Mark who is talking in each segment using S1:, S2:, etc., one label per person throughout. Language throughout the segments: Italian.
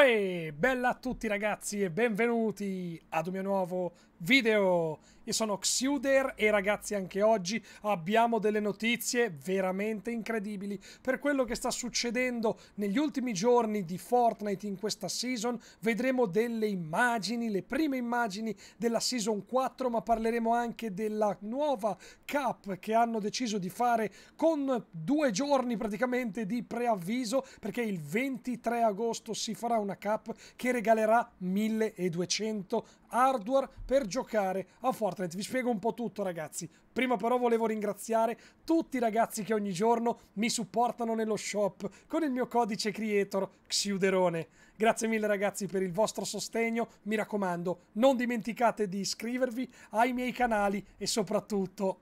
S1: Uè, bella a tutti ragazzi e benvenuti ad un mio nuovo video. Io sono Xuder e ragazzi anche oggi abbiamo delle notizie veramente incredibili per quello che sta succedendo negli ultimi giorni di Fortnite in questa season. Vedremo delle immagini, le prime immagini della season 4 ma parleremo anche della nuova cap che hanno deciso di fare con due giorni praticamente di preavviso perché il 23 agosto si farà un una cap che regalerà 1200 hardware per giocare a Fortnite. Vi spiego un po' tutto ragazzi. Prima però volevo ringraziare tutti i ragazzi che ogni giorno mi supportano nello shop con il mio codice creator Xiuderone. Grazie mille ragazzi per il vostro sostegno, mi raccomando non dimenticate di iscrivervi ai miei canali e soprattutto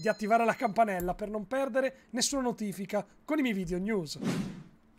S1: di attivare la campanella per non perdere nessuna notifica con i miei video news.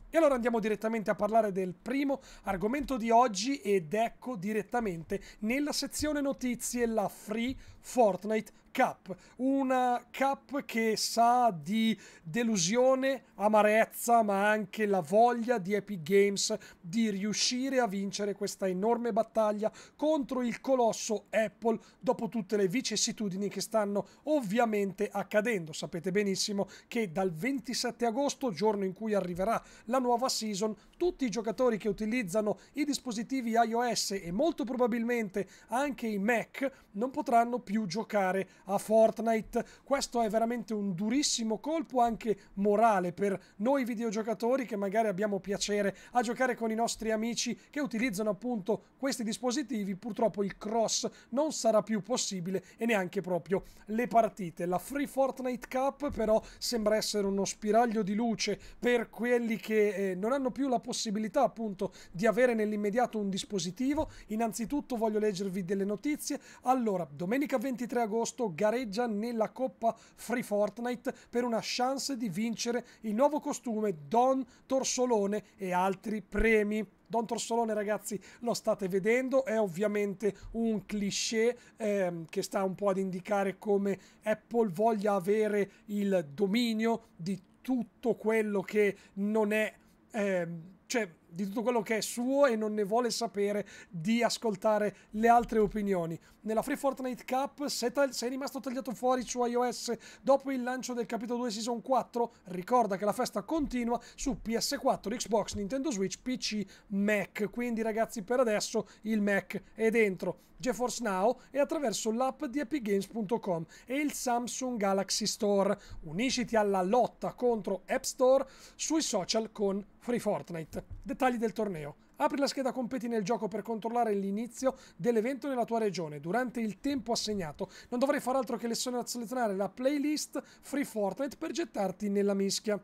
S1: E allora andiamo direttamente a parlare del primo argomento di oggi ed ecco direttamente nella sezione notizie la Free Fortnite Cup, una Cup che sa di delusione, amarezza, ma anche la voglia di Epic Games di riuscire a vincere questa enorme battaglia contro il colosso Apple dopo tutte le vicissitudini che stanno ovviamente accadendo. Sapete benissimo che dal 27 agosto, giorno in cui arriverà la nuova season, tutti i giocatori che utilizzano i dispositivi iOS e molto probabilmente anche i Mac non potranno più giocare a Fortnite. Questo è veramente un durissimo colpo anche morale per noi videogiocatori che magari abbiamo piacere a giocare con i nostri amici che utilizzano appunto questi dispositivi. Purtroppo il cross non sarà più possibile e neanche proprio le partite. La Free Fortnite Cup però sembra essere uno spiraglio di luce per quelli che eh, non hanno più la possibilità appunto di avere nell'immediato un dispositivo. Innanzitutto voglio leggervi delle notizie. Allora, domenica 23 agosto gareggia nella Coppa Free Fortnite per una chance di vincere il nuovo costume Don Torsolone e altri premi. Don Torsolone, ragazzi, lo state vedendo, è ovviamente un cliché ehm, che sta un po' ad indicare come Apple voglia avere il dominio di tutto quello che non è... Ehm, cioè, di tutto quello che è suo e non ne vuole sapere di ascoltare le altre opinioni. Nella Free Fortnite Cup, se, sei rimasto tagliato fuori su iOS dopo il lancio del capitolo 2 Season 4, ricorda che la festa continua su PS4, Xbox, Nintendo Switch, PC, Mac. Quindi ragazzi, per adesso il Mac è dentro. GeForce Now è attraverso l'app di epigames.com e il Samsung Galaxy Store. Unisciti alla lotta contro App Store sui social con Free Fortnite dettagli del torneo. Apri la scheda competi nel gioco per controllare l'inizio dell'evento nella tua regione. Durante il tempo assegnato non dovrai far altro che selezionare la playlist Free Fortnite per gettarti nella mischia.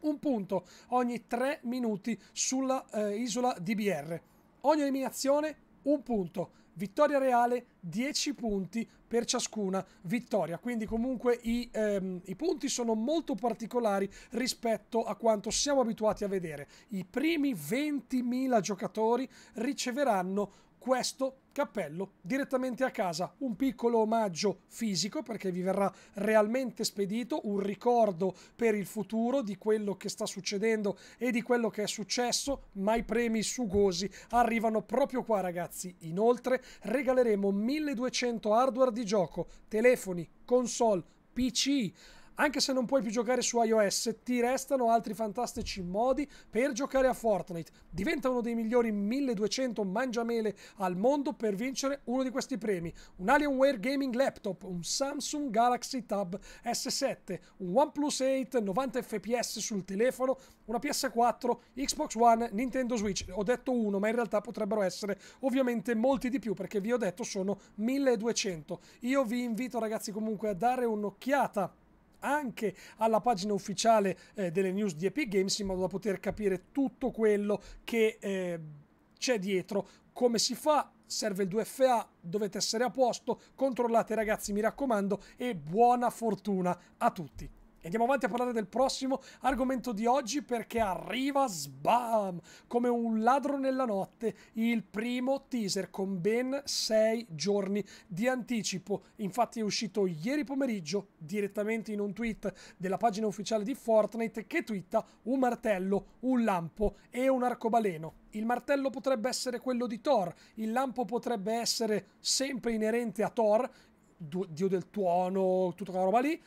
S1: Un punto ogni 3 minuti sulla eh, isola DBR. Ogni eliminazione un punto. Vittoria reale 10 punti per ciascuna vittoria. Quindi comunque i, ehm, i, punti sono molto particolari rispetto a quanto siamo abituati a vedere. I primi 20.000 giocatori riceveranno questo cappello direttamente a casa, un piccolo omaggio fisico perché vi verrà realmente spedito, un ricordo per il futuro di quello che sta succedendo e di quello che è successo, ma i premi sugosi arrivano proprio qua ragazzi. Inoltre regaleremo 1200 hardware di gioco, telefoni, console, PC, anche se non puoi più giocare su iOS, ti restano altri fantastici modi per giocare a Fortnite. Diventa uno dei migliori 1200 mangiamele al mondo per vincere uno di questi premi. Un Alienware Gaming Laptop, un Samsung Galaxy Tab S7, un OnePlus 8 90 fps sul telefono, una PS4, Xbox One, Nintendo Switch. Ho detto uno, ma in realtà potrebbero essere ovviamente molti di più perché vi ho detto sono 1200. Io vi invito ragazzi comunque a dare un'occhiata anche alla pagina ufficiale eh, delle news di Epic Games in modo da poter capire tutto quello che eh, c'è dietro, come si fa, serve il 2FA, dovete essere a posto, controllate ragazzi mi raccomando e buona fortuna a tutti. Andiamo avanti a parlare del prossimo argomento di oggi perché arriva sbam come un ladro nella notte il primo teaser con ben sei giorni di anticipo. Infatti è uscito ieri pomeriggio direttamente in un tweet della pagina ufficiale di Fortnite che twitta un martello, un lampo e un arcobaleno. Il martello potrebbe essere quello di Thor, il lampo potrebbe essere sempre inerente a Thor, dio del tuono, tutta quella roba lì.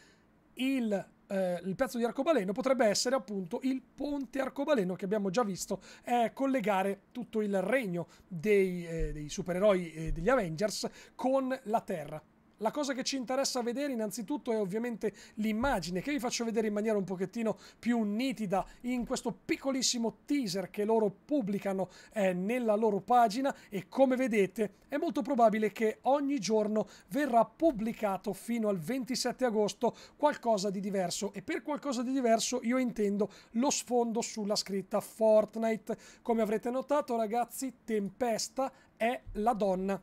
S1: Il eh, il pezzo di arcobaleno potrebbe essere appunto il ponte arcobaleno che abbiamo già visto eh, collegare tutto il regno dei, eh, dei supereroi eh, degli Avengers con la Terra. La cosa che ci interessa vedere innanzitutto è ovviamente l'immagine che vi faccio vedere in maniera un pochettino più nitida in questo piccolissimo teaser che loro pubblicano eh, nella loro pagina e come vedete è molto probabile che ogni giorno verrà pubblicato fino al 27 agosto qualcosa di diverso e per qualcosa di diverso io intendo lo sfondo sulla scritta Fortnite. Come avrete notato ragazzi Tempesta è la donna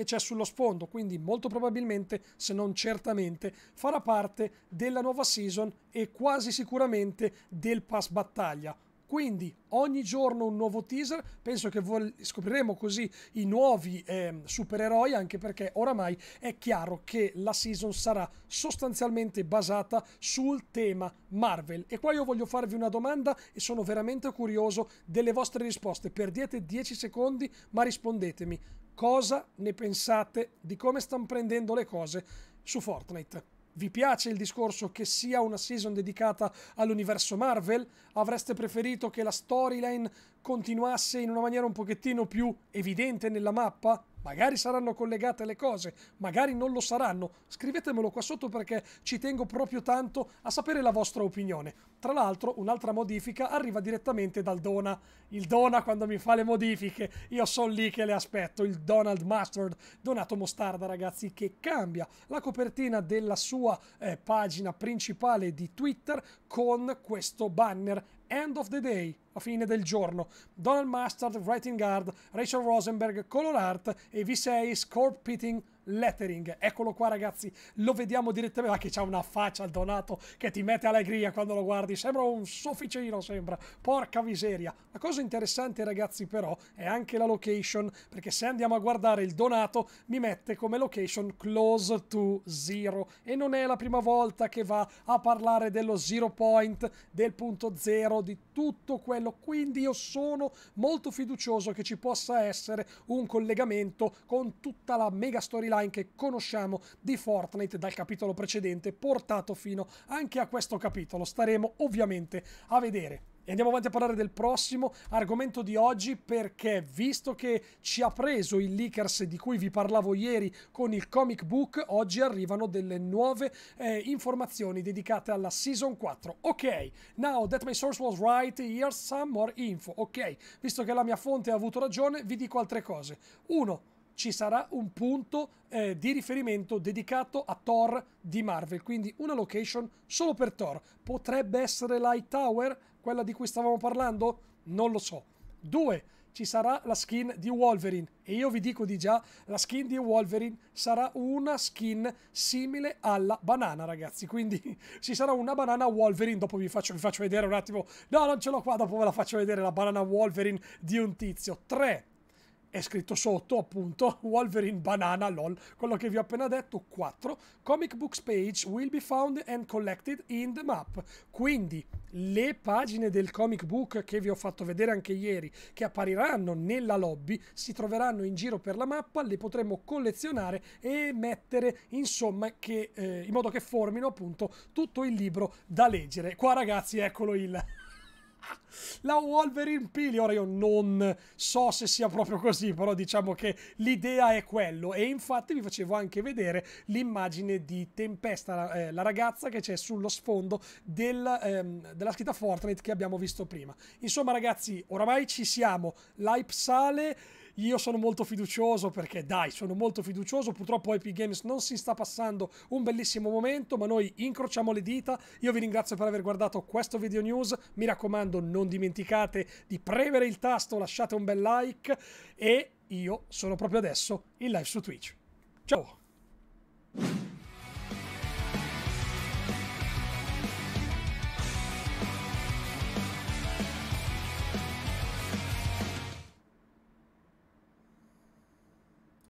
S1: che c'è sullo sfondo, quindi molto probabilmente, se non certamente, farà parte della nuova season e quasi sicuramente del pass battaglia. Quindi ogni giorno un nuovo teaser, penso che scopriremo così i nuovi eh, supereroi, anche perché oramai è chiaro che la season sarà sostanzialmente basata sul tema Marvel. E qua io voglio farvi una domanda e sono veramente curioso delle vostre risposte. Perdiete 10 secondi, ma rispondetemi cosa ne pensate di come stanno prendendo le cose su Fortnite. Vi piace il discorso che sia una season dedicata all'universo Marvel? Avreste preferito che la storyline continuasse in una maniera un pochettino più evidente nella mappa? Magari saranno collegate le cose, magari non lo saranno. Scrivetemelo qua sotto perché ci tengo proprio tanto a sapere la vostra opinione. Tra l'altro, un'altra modifica arriva direttamente dal Dona. Il Dona quando mi fa le modifiche, io sono lì che le aspetto. Il Donald Mustard, Donato Mostarda, ragazzi, che cambia la copertina della sua eh, pagina principale di Twitter con questo banner End of the Day, a fine del giorno, Donald Mustard, Writing Guard, Rachel Rosenberg, Color Art e V6 Corp Pitting lettering. Eccolo qua, ragazzi. Lo vediamo direttamente. Ma ah, che c'ha una faccia il Donato che ti mette allegria quando lo guardi. Sembra un sofficino, sembra. Porca miseria. La cosa interessante, ragazzi, però, è anche la location. Perché se andiamo a guardare il Donato, mi mette come location close to zero. E non è la prima volta che va a parlare dello zero point, del punto zero, di tutto quello. Quindi io sono molto fiducioso che ci possa essere un collegamento con tutta la mega storyline online che conosciamo di Fortnite dal capitolo precedente portato fino anche a questo capitolo. Staremo ovviamente a vedere. E andiamo avanti a parlare del prossimo argomento di oggi perché visto che ci ha preso il leakers di cui vi parlavo ieri con il comic book, oggi arrivano delle nuove eh, informazioni dedicate alla season 4. Ok, now that my source was right, here's some more info. Ok, visto che la mia fonte ha avuto ragione, vi dico altre cose. 1 ci sarà un punto eh, di riferimento dedicato a Thor di Marvel, quindi una location solo per Thor. Potrebbe essere Light Tower, quella di cui stavamo parlando? Non lo so. 2. Ci sarà la skin di Wolverine e io vi dico di già, la skin di Wolverine sarà una skin simile alla banana, ragazzi. Quindi ci sarà una banana Wolverine, dopo vi faccio, vi faccio vedere un attimo. No, non ce l'ho qua, dopo ve la faccio vedere la banana Wolverine di un tizio. 3 è scritto sotto appunto Wolverine Banana LOL, quello che vi ho appena detto 4 comic books page will be found and collected in the map quindi le pagine del comic book che vi ho fatto vedere anche ieri che appariranno nella lobby si troveranno in giro per la mappa le potremo collezionare e mettere insomma che, eh, in modo che formino appunto tutto il libro da leggere qua ragazzi eccolo il la Wolverine Pili. Ora io non so se sia proprio così, però diciamo che l'idea è quello. E infatti vi facevo anche vedere l'immagine di Tempesta, la, eh, la ragazza che c'è sullo sfondo del, ehm, della scritta Fortnite che abbiamo visto prima. Insomma ragazzi, oramai ci siamo. L'hype sale io sono molto fiducioso perché dai, sono molto fiducioso. Purtroppo Epic Games non si sta passando un bellissimo momento, ma noi incrociamo le dita. Io vi ringrazio per aver guardato questo video news. Mi raccomando, non dimenticate di premere il tasto, lasciate un bel like e io sono proprio adesso in live su Twitch. Ciao!